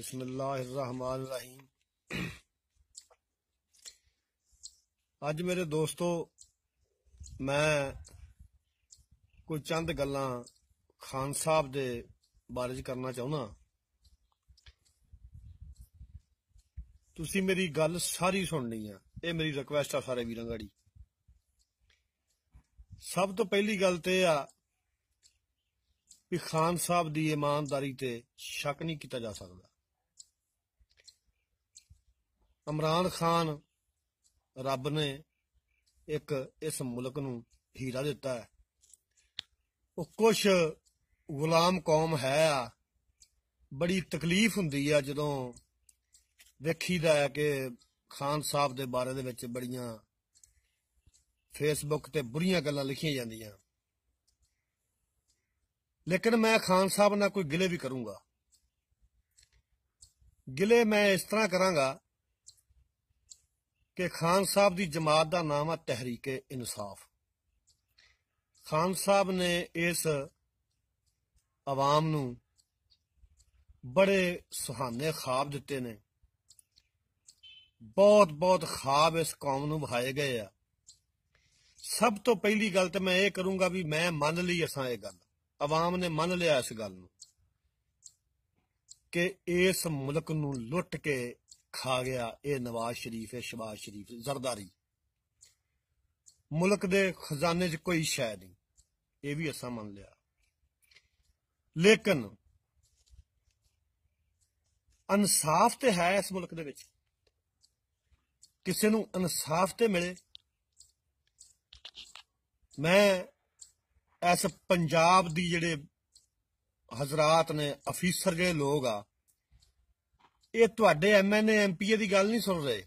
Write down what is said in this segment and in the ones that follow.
बिस्मिल्लाहिर्रहमानिर्रहीम ਅੱਜ ਮੇਰੇ ਦੋਸਤੋ ਮੈਂ ਕੋਈ ਚੰਦ ਗੱਲਾਂ ਖਾਨ ਸਾਹਿਬ ਦੇ ਬਾਰੇ ਚ ਕਰਨਾ ਚਾਹੁੰਦਾ ਤੁਸੀਂ ਮੇਰੀ ਗੱਲ ਸਾਰੀ ਸੁਣਨੀ ਆ ਇਹ ਮੇਰੀ ਰਿਕਵੈਸਟ ਆ ਸਾਰੇ ਵੀਰਾਂ ਗਾੜੀ ਸਭ ਤੋਂ ਪਹਿਲੀ ਗੱਲ ਤੇ ਆ ਵੀ ਖਾਨ ਸਾਹਿਬ ਦੀ ਇਮਾਨਦਾਰੀ ਤੇ ਸ਼ੱਕ ਨਹੀਂ ਕੀਤਾ ਜਾ ਸਕਦਾ ਇਮਰਾਨ ਖਾਨ ਰੱਬ ਨੇ ਇੱਕ ਇਸ ਮੁਲਕ ਨੂੰ ਹੀਰਾ ਦਿੱਤਾ ਹੈ ਉਹ ਕੁਛ ਗੁਲਾਮ ਕੌਮ ਹੈ ਆ ਬੜੀ ਤਕਲੀਫ ਹੁੰਦੀ ਆ ਜਦੋਂ ਵੇਖੀਦਾ ਹੈ ਕਿ ਖਾਨ ਸਾਹਿਬ ਦੇ ਬਾਰੇ ਦੇ ਵਿੱਚ ਬੜੀਆਂ ਫੇਸਬੁੱਕ ਤੇ ਬੁਰੀਆਂ ਗੱਲਾਂ ਲਿਖੀਆਂ ਜਾਂਦੀਆਂ ਲੇਕਿਨ ਮੈਂ ਖਾਨ ਸਾਹਿਬ ਨਾਲ ਕੋਈ ਗਿਲੇ ਵੀ ਕਰੂੰਗਾ ਗਿਲੇ ਮੈਂ ਇਸ ਤਰ੍ਹਾਂ ਕਰਾਂਗਾ ਕਿ ਖਾਨ ਸਾਹਿਬ ਦੀ ਜਮਾਤ ਦਾ ਨਾਮ ਹੈ ਤਹਿਰੀਕੇ ਇਨਸਾਫ ਖਾਨ ਸਾਹਿਬ ਨੇ ਇਸ ਆਵਾਮ ਨੂੰ ਬੜੇ ਸੁਹਾਣੇ ਖਾਬ ਦਿੱਤੇ ਨੇ ਬਹੁਤ ਬਹੁਤ ਖਾਬ ਇਸ ਕੌਮ ਨੂੰ ਵਹਾਏ ਗਏ ਆ ਸਭ ਤੋਂ ਪਹਿਲੀ ਗੱਲ ਤੇ ਮੈਂ ਇਹ ਕਰੂੰਗਾ ਵੀ ਮੈਂ ਮੰਨ ਲਈ ਅਸਾਂ ਇਹ ਗੱਲ ਆਵਾਮ ਨੇ ਮੰਨ ਲਿਆ ਇਸ ਗੱਲ ਨੂੰ ਕਿ ਇਸ ਮੁਲਕ ਨੂੰ ਲੁੱਟ ਕੇ ਖਾ ਗਿਆ ਇਹ ਨਵਾਜ਼ ਸ਼ਰੀਫ ਹੈ ਸ਼ਬਾਜ਼ ਸ਼ਰੀਫ ਜ਼ਰਦਾਰੀ ਮੁਲਕ ਦੇ ਖਜ਼ਾਨੇ 'ਚ ਕੋਈ ਸ਼ੈ ਨਹੀਂ ਇਹ ਵੀ ਅਸਾਂ ਮੰਨ ਲਿਆ ਲੇਕਿਨ ਇਨਸਾਫ ਤੇ ਹੈ ਇਸ ਮੁਲਕ ਦੇ ਵਿੱਚ ਕਿਸੇ ਨੂੰ ਇਨਸਾਫ ਤੇ ਮਿਲੇ ਮੈਂ ਇਸ ਪੰਜਾਬ ਦੀ ਜਿਹੜੇ ਹਜ਼ਰਤ ਨੇ ਅਫੀਸਰ ਜਿਹੜੇ ਲੋਗ ਆ ਇਹ ਤੁਹਾਡੇ ਐਮਐਨਏ ਐਮਪੀਏ ਦੀ ਗੱਲ ਨਹੀਂ ਸੁਣ ਰਹੇ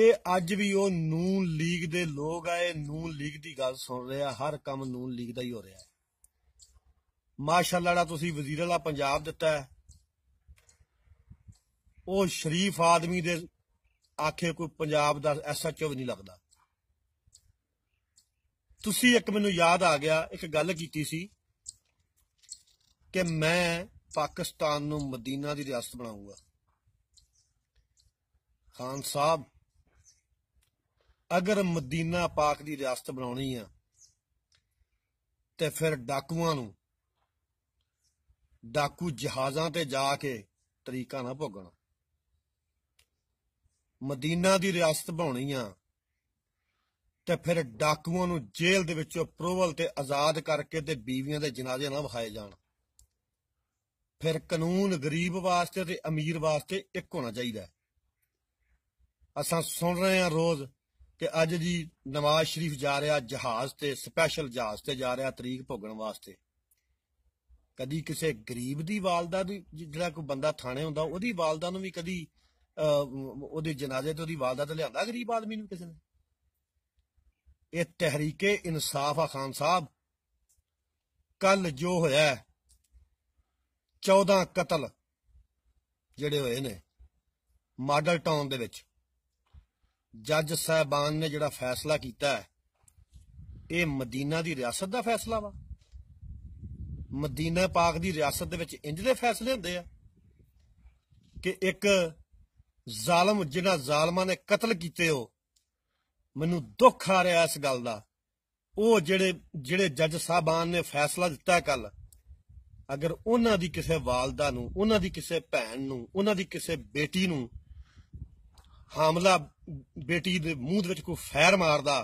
ਇਹ ਅੱਜ ਵੀ ਉਹ ਨੂਨ ਲੀਗ ਦੇ ਲੋਕ ਆਏ ਨੂਨ ਲੀਗ ਦੀ ਗੱਲ ਸੁਣ ਰਿਹਾ ਹਰ ਕੰਮ ਨੂਨ ਲੀਗ ਦਾ ਹੀ ਹੋ ਰਿਹਾ ਮਾਸ਼ਾਅੱਲਾ ਤੁਸੀਂ ਵਜ਼ੀਰ ਅਲਾ ਪੰਜਾਬ ਦਿੱਤਾ ਹੈ ਉਹ ਸ਼ਰੀਫ ਆਦਮੀ ਦੇ ਆਖੇ ਕੋਈ ਪੰਜਾਬ ਦਾ ਐਸਐਚਓ ਵੀ ਨਹੀਂ ਲੱਗਦਾ ਤੁਸੀਂ ਇੱਕ ਮੈਨੂੰ ਯਾਦ ਆ ਗਿਆ ਇੱਕ ਗੱਲ ਕੀਤੀ ਸੀ ਕਿ ਮੈਂ ਪਾਕਿਸਤਾਨ ਨੂੰ ਮਦੀਨਾ ਦੀ ਰਿਆਸਤ ਬਣਾਉਂਗਾ ਖਾਨ ਸਾਹਿਬ ਅਗਰ ਮਦੀਨਾ ਪਾਕ ਦੀ ਰਿਆਸਤ ਬਣਾਉਣੀ ਆ ਤੇ ਫਿਰ ਡਾਕੂਆਂ ਨੂੰ ਡਾਕੂ ਜਹਾਜ਼ਾਂ ਤੇ ਜਾ ਕੇ ਤਰੀਕਾ ਨਾ ਭੋਗਣਾ ਮਦੀਨਾ ਦੀ ਰਿਆਸਤ ਬਣਾਉਣੀ ਆ ਤੇ ਫਿਰ ਡਾਕੂਆਂ ਨੂੰ ਜੇਲ੍ਹ ਦੇ ਵਿੱਚੋਂ ਪ੍ਰੋਵਲ ਤੇ ਆਜ਼ਾਦ ਕਰਕੇ ਤੇ ਬੀਵੀਆਂ ਦੇ ਜਨਾਜ਼ੇ ਨਾ ਵਿਖਾਏ ਜਾਣ ਫਿਰ ਕਾਨੂੰਨ ਗਰੀਬ ਵਾਸਤੇ ਤੇ ਅਮੀਰ ਵਾਸਤੇ ਇੱਕ ਹੋਣਾ ਚਾਹੀਦਾ ਅਸਾਂ ਸੁਣ ਰਹੇ ਹਾਂ ਰੋਜ਼ ਕਿ ਅੱਜ ਜੀ ਨਵਾਜ਼ ਸ਼ਰੀਫ ਜਾ ਰਿਹਾ ਜਹਾਜ਼ ਤੇ ਸਪੈਸ਼ਲ ਜਹਾਜ਼ ਤੇ ਜਾ ਰਿਹਾ ਤਰੀਕ ਭੋਗਣ ਵਾਸਤੇ ਕਦੀ ਕਿਸੇ ਗਰੀਬ ਦੀ ਵਾਲਦਾ ਦੀ ਜਿਹੜਾ ਕੋਈ ਬੰਦਾ ਥਾਣੇ ਹੁੰਦਾ ਉਹਦੀ ਵਾਲਦਾ ਨੂੰ ਵੀ ਕਦੀ ਉਹਦੇ ਜਨਾਜ਼ੇ ਤੇ ਉਹਦੀ ਵਾਲਦਾ ਤੇ ਲਿਆਂਦਾ ਗਰੀਬ ਆਦਮੀ ਨੂੰ ਕਿਸੇ ਨੇ ਇਹ ਤਹਿਰੀਕੇ ਇਨਸਾਫ ਆ ਖਾਨ ਸਾਹਿਬ ਕੱਲ ਜੋ ਹੋਇਆ 14 ਕਤਲ ਜਿਹੜੇ ਹੋਏ ਨੇ ਮਾਡਲ ਟਾਊਨ ਦੇ ਵਿੱਚ ਜੱਜ ਸਹਿਬਾਨ ਨੇ ਜਿਹੜਾ ਫੈਸਲਾ ਕੀਤਾ ਹੈ ਇਹ ਮਦੀਨਾ ਦੀ ਰਿਆਸਤ ਦਾ ਫੈਸਲਾ ਵਾ ਮਦੀਨਾ ਪਾਕ ਦੀ ਰਿਆਸਤ ਦੇ ਵਿੱਚ ਇੰਜ ਦੇ ਫੈਸਲੇ ਹੁੰਦੇ ਆ ਕਿ ਇੱਕ ਜ਼ਾਲਮ ਜਿਨ੍ਹਾਂ ਜ਼ਾਲਮਾਂ ਨੇ ਕਤਲ ਕੀਤੇ ਹੋ ਮੈਨੂੰ ਦੁੱਖ ਆ ਰਿਹਾ ਇਸ ਗੱਲ ਦਾ ਉਹ ਜਿਹੜੇ ਜਿਹੜੇ ਜੱਜ ਸਾਹਿਬਾਨ ਨੇ ਫੈਸਲਾ ਦਿੱਤਾ ਕੱਲ ਅਗਰ ਉਹਨਾਂ ਦੀ ਕਿਸੇ ਵਾਲਦਾ ਨੂੰ ਉਹਨਾਂ ਦੀ ਕਿਸੇ ਭੈਣ ਨੂੰ ਉਹਨਾਂ ਦੀ ਕਿਸੇ ਬੇਟੀ ਨੂੰ ਹਾਮਲਾ ਬੇਟੀ ਦੇ ਮੂੰਹ ਦੇ ਵਿੱਚ ਕੋਈ ਫੈਰ ਮਾਰਦਾ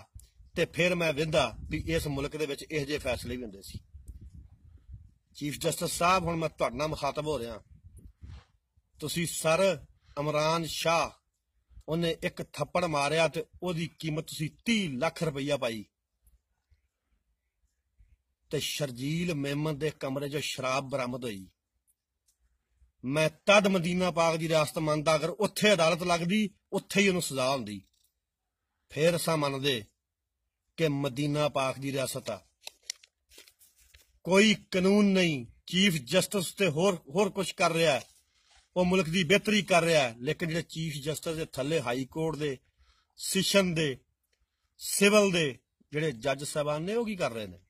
ਤੇ ਫਿਰ ਮੈਂ ਵਿੰਦਾ ਵੀ ਇਸ ਮੁਲਕ ਦੇ ਵਿੱਚ ਇਹੋ ਜਿਹੇ ਫੈਸਲੇ ਵੀ ਹੁੰਦੇ ਸੀ ਚੀਫ ਜਸਟਿਸ ਸਾਹਿਬ ਹੁਣ ਮੈਂ ਤੁਹਾਡਾ ਮੁਖਾਤਬ ਹੋ ਰਿਹਾ ਤੁਸੀਂ ਸਰ ਅਮਰਾਨ ਸ਼ਾਹ ਉਹਨੇ ਇੱਕ ਥੱਪੜ ਮਾਰਿਆ ਤੇ ਉਹਦੀ ਕੀਮਤ ਤੁਸੀਂ 30 ਲੱਖ ਰੁਪਈਆ ਪਾਈ ਤੇ ਸ਼ਰਜੀਲ ਮਹਿਮਦ ਦੇ ਕਮਰੇ 'ਚ ਸ਼ਰਾਬ ਬਰਾਮਦ ਹੋਈ ਮੈਂ ਤਦ ਮਦੀਨਾ ਪਾਕ ਦੀ ਰਾਸਤ ਮੰਨਦਾ ਅਗਰ ਉੱਥੇ ਅਦਾਲਤ ਲੱਗਦੀ ਉੱਥੇ ਹੀ ਉਹਨੂੰ ਸਜ਼ਾ ਹੁੰਦੀ ਫੇਰ ਅਸਾਂ ਮੰਨਦੇ ਕਿ ਮਦੀਨਾ ਪਾਕ ਦੀ ਰਿਆਸਤ ਆ ਕੋਈ ਕਾਨੂੰਨ ਨਹੀਂ ਚੀਫ ਜਸਟਿਸ ਤੇ ਹੋਰ ਹੋਰ ਕੁਝ ਕਰ ਰਿਹਾ ਉਹ ਮੁਲਕ ਦੀ ਬਿਹਤਰੀ ਕਰ ਰਿਹਾ ਲੇਕਿਨ ਜਿਹੜੇ ਚੀਫ ਜਸਟਿਸ ਦੇ ਥੱਲੇ ਹਾਈ ਕੋਰਟ ਦੇ ਸਿਸ਼ਨ ਦੇ ਸਿਵਲ ਦੇ ਜਿਹੜੇ ਜੱਜ ਸਾਹਿਬਾਨ ਨੇ ਉਹ ਕੀ ਕਰ ਰਹੇ ਨੇ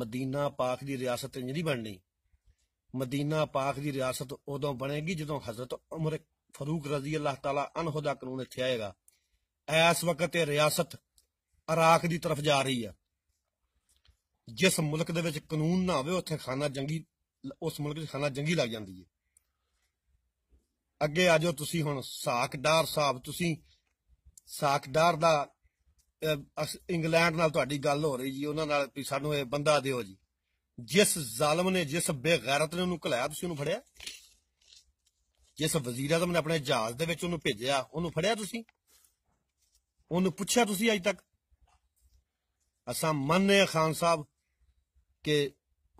ਮਦੀਨਾ ਪਾਕ ਦੀ ਰਿਆਸਤ ਨਹੀਂ ਬਣਨੀ ਮਦੀਨਾ ਪਾਕ ਦੀ ਰਿਆਸਤ ਉਦੋਂ ਬਣੇਗੀ ਜਦੋਂ ਹਜ਼ਰਤ ਉਮਰ ਫਾਰੂਕ ਰਜ਼ੀ ਅੱਲਾਹ ਤਾਲਾ ਅਨਹੁ ਦਾ ਕਾਨੂੰਨ ਇੱਥੇ ਆਏਗਾ ਇਸ ਵਕਤ ਇਹ ਰਿਆਸਤ ਇਰਾਕ ਦੀ ਤਰਫ ਜਾ ਰਹੀ ਆ ਜਿਸ ਮੁਲਕ ਦੇ ਵਿੱਚ ਕਾਨੂੰਨ ਨਾ ਹੋਵੇ ਉੱਥੇ ਖਾਨਾ ਜੰਗੀ ਉਸ ਮੁਲਕ ਦੇ ਖਾਨਾ ਜੰਗੀ ਲੱਗ ਜਾਂਦੀ ਹੈ ਅੱਗੇ ਆਜੋ ਤੁਸੀਂ ਹੁਣ ਸਾਖਦਾਰ ਸਾਹਿਬ ਤੁਸੀਂ ਸਾਖਦਾਰ ਦਾ ਇੰਗਲੈਂਡ ਨਾਲ ਤੁਹਾਡੀ ਗੱਲ ਹੋ ਰਹੀ ਜੀ ਉਹਨਾਂ ਨਾਲ ਵੀ ਸਾਨੂੰ ਇਹ ਬੰਦਾ ਦਿਓ ਜੀ ਜਿਸ ਜ਼ਾਲਮ ਨੇ ਜਿਸ ਬੇਗੈਰਤ ਨੇ ਉਹਨੂੰ ਘਲਾਇਆ ਤੁਸੀਂ ਉਹਨੂੰ ਫੜਿਆ ਜਿਸ ਵਜ਼ੀਰ ਆਜ਼ਮ ਨੇ ਆਪਣੇ ਜਹਾਜ਼ ਦੇ ਵਿੱਚ ਉਹਨੂੰ ਭੇਜਿਆ ਉਹਨੂੰ ਫੜਿਆ ਤੁਸੀਂ ਉਹਨੂੰ ਪੁੱਛਿਆ ਤੁਸੀਂ ਅੱਜ ਤੱਕ ਅਸਾਂ ਮੰਨੇ ਖਾਨ ਸਾਹਿਬ ਕਿ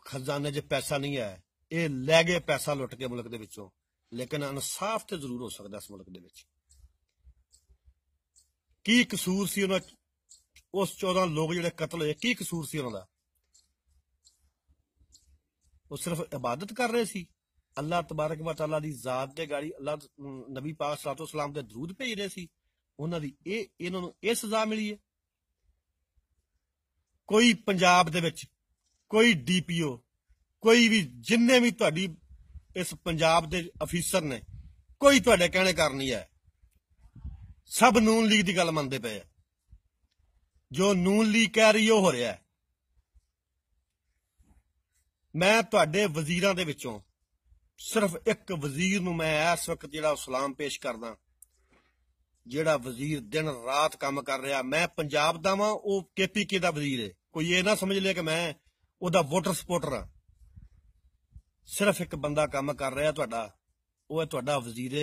ਖਜ਼ਾਨੇ 'ਚ ਪੈਸਾ ਨਹੀਂ ਹੈ ਇਹ ਲੈ ਗਏ ਪੈਸਾ ਲੁੱਟ ਕੇ ਮੁਲਕ ਦੇ ਵਿੱਚੋਂ ਲੇਕਿਨ ਇਨਸਾਫ ਤੇ ਜ਼ਰੂਰ ਹੋ ਸਕਦਾ ਇਸ ਮੁਲਕ ਦੇ ਵਿੱਚ ਕੀ ਕਸੂਰ ਸੀ ਉਹਨਾਂ ਉਸ 14 ਲੋਕ ਜਿਹੜੇ ਕਤਲ ਹੋਏ ਕੀ ਕਸੂਰ ਸੀ ਉਹਨਾਂ ਦਾ ਉਹ ਸਿਰਫ ਇਬਾਦਤ ਕਰ ਰਹੇ ਸੀ ਅੱਲਾਹ ਤਬਾਰਕ ਵਾ ਤਾਲਾ ਦੀ ਜ਼ਾਤ ਦੇ ਗਾੜੀ ਅੱਲਾਹ ਨਬੀ ਪਾਕ ਸਲਾਤੋ ਸਲਾਮ ਦੇ ਦਰੂਦ ਭੇਜ ਰਹੇ ਸੀ ਉਹਨਾਂ ਦੀ ਇਹ ਇਹਨਾਂ ਨੂੰ ਇਹ ਸਜ਼ਾ ਮਿਲੀ ਹੈ ਕੋਈ ਪੰਜਾਬ ਦੇ ਵਿੱਚ ਕੋਈ ਡੀਪੀਓ ਕੋਈ ਵੀ ਜਿੰਨੇ ਵੀ ਤੁਹਾਡੀ ਇਸ ਪੰਜਾਬ ਦੇ ਅਫੀਸਰ ਨੇ ਕੋਈ ਤੁਹਾਡੇ ਕਹਿਣੇ ਕਰਨੀ ਹੈ ਸਭ ਨੂਨ ਲੀਗ ਦੀ ਗੱਲ ਮੰਨਦੇ ਪਏ ਆ ਜੋ ਨੂਨ ਲੀ ਕਹਿ ਰਹੀ ਹੋ ਰਿਹਾ ਹੈ ਮੈਂ ਤੁਹਾਡੇ ਵਜ਼ੀਰਾਂ ਦੇ ਵਿੱਚੋਂ ਸਿਰਫ ਇੱਕ ਵਜ਼ੀਰ ਨੂੰ ਮੈਂ ਇਸ ਵਕਤ ਜਿਹੜਾ ਸਲਾਮ ਪੇਸ਼ ਕਰਦਾ ਜਿਹੜਾ ਵਜ਼ੀਰ ਦਿਨ ਰਾਤ ਕੰਮ ਕਰ ਰਿਹਾ ਮੈਂ ਪੰਜਾਬ ਦਾ ਵਾਂ ਉਹ ਕੇਪੀਕੇ ਦਾ ਵਜ਼ੀਰ ਹੈ ਕੋਈ ਇਹ ਨਾ ਸਮਝ ਲਿਆ ਕਿ ਮੈਂ ਉਹਦਾ ਵੋਟਰ ਸਪੋਰਟਰ ਹਾਂ ਸਿਰਫ ਇੱਕ ਬੰਦਾ ਕੰਮ ਕਰ ਰਿਹਾ ਤੁਹਾਡਾ ਉਹ ਹੈ ਤੁਹਾਡਾ ਵਜ਼ੀਰ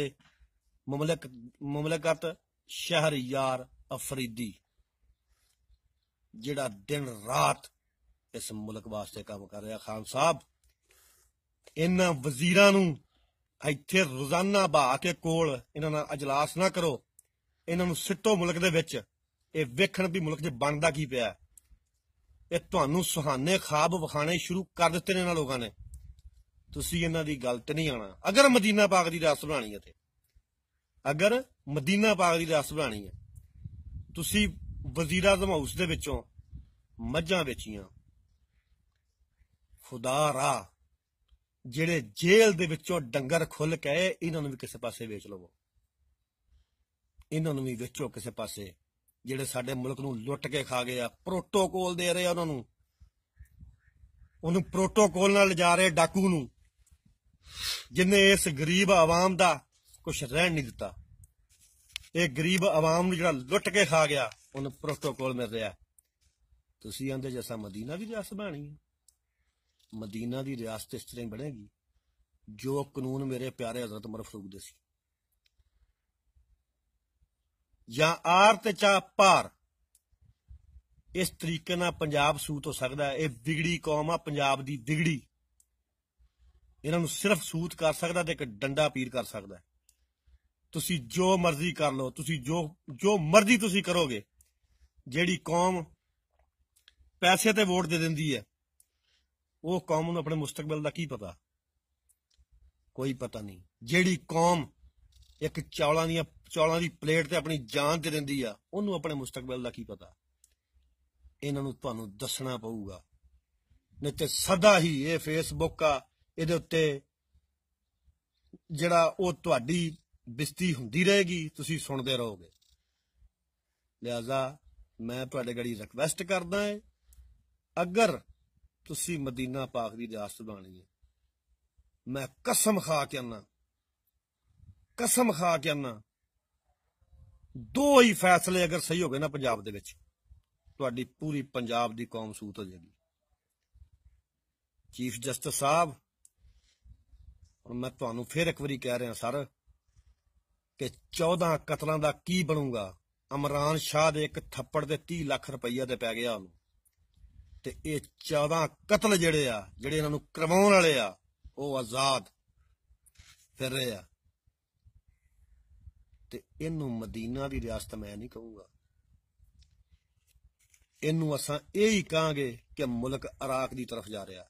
ਮਮਲਕ ਮਮਲਕਤ ਸ਼ਹਿਰ ਯਾਰ ਅਫਰੀਦੀ ਜਿਹੜਾ ਦਿਨ ਰਾਤ ਇਸ ਮੁਲਕ ਵਾਸਤੇ ਕੰਮ ਕਰ ਰਿਹਾ ਖਾਨ ਸਾਹਿਬ ਇਹਨਾਂ ਵਜ਼ੀਰਾਂ ਨੂੰ ਇੱਥੇ ਰੋਜ਼ਾਨਾ ਬਾਹ ਕੇ ਕੋਲ ਇਹਨਾਂ ਨਾਲ اجلاس ਨਾ ਕਰੋ ਇਹਨਾਂ ਨੂੰ ਸਿੱਟੋ ਮੁਲਕ ਦੇ ਵਿੱਚ ਇਹ ਵੇਖਣ ਵੀ ਮੁਲਕ 'ਚ ਬਣਦਾ ਕੀ ਪਿਆ ਇਹ ਤੁਹਾਨੂੰ ਸੁਹਾਨੇ ਖਾਬ ਵਿਖਾਣੇ ਸ਼ੁਰੂ ਕਰ ਦਿੱਤੇ ਨੇ ਇਹਨਾਂ ਲੋਕਾਂ ਨੇ ਤੁਸੀਂ ਇਹਨਾਂ ਦੀ ਗੱਲ ਤੇ ਨਹੀਂ ਆਣਾ ਅਗਰ ਮਦੀਨਾ ਪਾਕ ਦੀ ਰਾਸ ਬਣਾਣੀ ਹੈ ਤੇ ਅਗਰ ਮਦੀਨਾ ਪਾਕ ਦੀ ਰਾਸ ਬਣਾਣੀ ਹੈ ਤੁਸੀਂ ਵਜ਼ੀਰ ਆਜ਼ਮ ਹਾਊਸ ਦੇ ਵਿੱਚੋਂ ਮੱਝਾਂ ਵੇਚੀਆਂ ਖੁਦਾ ਰਾ ਜਿਹੜੇ ਜੇਲ੍ਹ ਦੇ ਵਿੱਚੋਂ ਡੰਗਰ ਖੁੱਲ ਕੇ ਇਹਨਾਂ ਨੂੰ ਵੀ ਕਿਸੇ ਪਾਸੇ ਵੇਚ ਲਵੋ ਇਹਨਾਂ ਨੂੰ ਵੀ ਵੇਚੋ ਕਿਸੇ ਪਾਸੇ ਜਿਹੜੇ ਸਾਡੇ ਮੁਲਕ ਨੂੰ ਲੁੱਟ ਕੇ ਖਾ ਗਏ ਆ ਪ੍ਰੋਟੋਕੋਲ ਦੇ ਰਹੇ ਆ ਉਹਨਾਂ ਨੂੰ ਉਹਨੂੰ ਪ੍ਰੋਟੋਕੋਲ ਨਾਲ ਲਿਜਾ ਰਹੇ ਡਾਕੂ ਨੂੰ ਜਿੰਨੇ ਇਸ ਗਰੀਬ ਆਵਾਮ ਦਾ ਕੁਝ ਰਹਿਣ ਨਹੀਂ ਦਿੱਤਾ ਇਹ ਗਰੀਬ ਆਵਾਮ ਨੂੰ ਜਿਹੜਾ ਲੁੱਟ ਕੇ ਖਾ ਗਿਆ ਉਹਨੂੰ ਪ੍ਰੋਟੋਕੋਲ ਮਿਲ ਰਿਹਾ ਤੁਸੀਂ ਆਂਦੇ ਜੈਸਾ ਮਦੀਨਾ ਦੀ ਰਿਆਸਤ ਬਣਾਣੀ ਹੈ ਮਦੀਨਾ ਦੀ ਰਿਆਸਤ ਇਸ ਤਰ੍ਹਾਂ ਬਣੇਗੀ ਜੋ ਕਾਨੂੰਨ ਮੇਰੇ ਪਿਆਰੇ ਹਜ਼ਰਤ ਉਮਰ ਫਰੂਕ ਦੇ ਸੀ ਜਾਂ ਆਰ ਤੇ ਚਾ ਪਾਰ ਇਸ ਤਰੀਕੇ ਨਾਲ ਪੰਜਾਬ ਸੂਤ ਹੋ ਸਕਦਾ ਇਹ ਵਿਗੜੀ ਕੌਮ ਆ ਪੰਜਾਬ ਦੀ ਵਿਗੜੀ ਇਹਨਾਂ ਨੂੰ ਸਿਰਫ ਸੂਤ ਕਰ ਸਕਦਾ ਤੇ ਇੱਕ ਡੰਡਾ ਪੀਰ ਕਰ ਸਕਦਾ ਤੁਸੀਂ ਜੋ ਮਰਜ਼ੀ ਕਰ ਲਓ ਤੁਸੀਂ ਜੋ ਜੋ ਮਰਜ਼ੀ ਤੁਸੀਂ ਕਰੋਗੇ ਜਿਹੜੀ ਕੌਮ ਪੈਸੇ ਤੇ ਵੋਟ ਦੇ ਦਿੰਦੀ ਹੈ ਉਹ ਕੌਮ ਨੂੰ ਆਪਣੇ ਮੁਸਤਕਬਲ ਦਾ ਕੀ ਪਤਾ ਕੋਈ ਪਤਾ ਨਹੀਂ ਜਿਹੜੀ ਕੌਮ ਇੱਕ ਚੌਲਾਂ ਦੀਆਂ ਚੌਲਾਂ ਦੀ ਪਲੇਟ ਤੇ ਆਪਣੀ ਜਾਨ ਦੇ ਦਿੰਦੀ ਆ ਉਹਨੂੰ ਆਪਣੇ ਮੁਸਤਕਬਲ ਦਾ ਕੀ ਪਤਾ ਇਹਨਾਂ ਨੂੰ ਤੁਹਾਨੂੰ ਦੱਸਣਾ ਪਊਗਾ ਨਹੀਂ ਤੇ ਸਦਾ ਹੀ ਇਹ ਫੇਸਬੁੱਕ ਆ ਇਹਦੇ ਉੱਤੇ ਜਿਹੜਾ ਉਹ ਤੁਹਾਡੀ ਬਿਸਤੀ ਹੁੰਦੀ ਰਹੇਗੀ ਤੁਸੀਂ ਸੁਣਦੇ ਰਹੋਗੇ ਲਿਆਜ਼ਾ ਮੈਂ ਤੁਹਾਡੇ ਗੜੀ ਰਿਕਵੈਸਟ ਕਰਦਾ ਹਾਂ ਅਗਰ ਤੁਸੀਂ ਮਦੀਨਾ ਪਾਕ ਦੀ ਰਿਆਸਤ ਬਣਾਣੀ ਹੈ ਮੈਂ ਕਸਮ ਖਾ ਕੇ ਅੰਨਾ ਕਸਮ ਖਾ ਕੇ ਅੰਨਾ ਦੋ ਹੀ ਫੈਸਲੇ ਅਗਰ ਸਹੀ ਹੋ ਗਏ ਨਾ ਪੰਜਾਬ ਦੇ ਵਿੱਚ ਤੁਹਾਡੀ ਪੂਰੀ ਪੰਜਾਬ ਦੀ ਕੌਮ ਸੂਤ ਹੋ ਜਾਏਗੀ ਚੀਫ ਜਸਟਿਸ ਸਾਹਿਬ ਹੁਣ ਮੈਂ ਤੁਹਾਨੂੰ ਫੇਰ ਇੱਕ ਵਾਰੀ ਕਹਿ ਰਿਹਾ ਸਰ ਕਿ 14 ਕਤਲਾਂ ਦਾ ਕੀ ਬਣੂਗਾ ਅਮਰਾਨ ਸ਼ਾਹ ਦੇ ਇੱਕ ਥੱਪੜ ਦੇ 30 ਲੱਖ ਰੁਪਈਆ ਤੇ ਪੈ ਗਿਆ ਉਹਨੂੰ ਤੇ ਇਹ 14 ਕਤਲ ਜਿਹੜੇ ਆ ਜਿਹੜੇ ਇਹਨਾਂ ਨੂੰ ਕਰਵਾਉਣ ਵਾਲੇ ਆ ਉਹ ਆਜ਼ਾਦ ਫਿਰ ਰਹੇ ਆ ਤੇ ਇਹਨੂੰ ਮਦੀਨਾ ਦੀ ਰਿਆਸਤ ਮੈਂ ਨਹੀਂ ਕਹੂੰਗਾ ਇਹਨੂੰ ਅਸਾਂ ਇਹ ਹੀ ਕਹਾਂਗੇ ਕਿ ਮੁਲਕ ਇਰਾਕ ਦੀ ਤਰਫ ਜਾ ਰਿਹਾ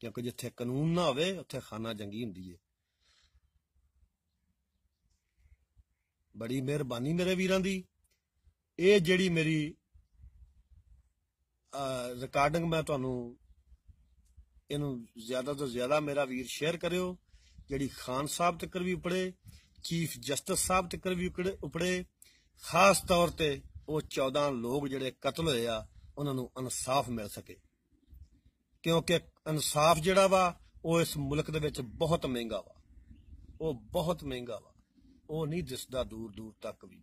ਕਿਉਂਕਿ ਜਿੱਥੇ ਕਾਨੂੰਨ ਨਾ ਹੋਵੇ ਉੱਥੇ ਖਾਨਾ ਜੰਗੀ ਹੁੰਦੀ ਏ ਬੜੀ ਮਿਹਰਬਾਨੀ ਮੇਰੇ ਵੀਰਾਂ ਦੀ ਇਹ ਜਿਹੜੀ ਮੇਰੀ ਰਿਕਾਰਡਿੰਗ ਮੈਂ ਤੁਹਾਨੂੰ ਇਹਨੂੰ ਜ਼ਿਆਦਾ ਤੋਂ ਜ਼ਿਆਦਾ ਮੇਰਾ ਵੀਰ ਸ਼ੇਅਰ ਕਰਿਓ ਜਿਹੜੀ ਖਾਨ ਸਾਹਿਬ ਤੱਕ ਵੀ ਉਪੜੇ ਚੀਫ ਜਸਟਿਸ ਸਾਹਿਬ ਤੱਕ ਵੀ ਉਪੜੇ ਖਾਸ ਤੌਰ ਤੇ ਉਹ 14 ਲੋਕ ਜਿਹੜੇ ਕਤਲ ਹੋਏ ਆ ਉਹਨਾਂ ਨੂੰ ਇਨਸਾਫ ਮਿਲ ਸਕੇ ਕਿਉਂਕਿ ਇਨਸਾਫ ਜਿਹੜਾ ਵਾ ਉਹ ਇਸ ਮੁਲਕ ਦੇ ਵਿੱਚ ਬਹੁਤ ਮਹਿੰਗਾ ਵਾ ਉਹ ਬਹੁਤ ਮਹਿੰਗਾ ਵਾ नहीं दिसदा दूर दूर तक भी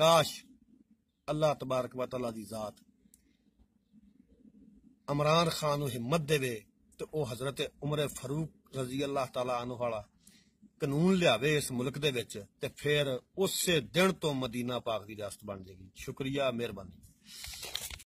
काश अल्लाह तबारकबात अला की जात इमरान खान हिम्मत दे तो वह हजरत उमर फरूक रजी अल्लाह तला कानून लिया इस मुल्क फिर उस दिन तो मदीना पाक की रियासत बन जाएगी शुक्रिया मेहरबानी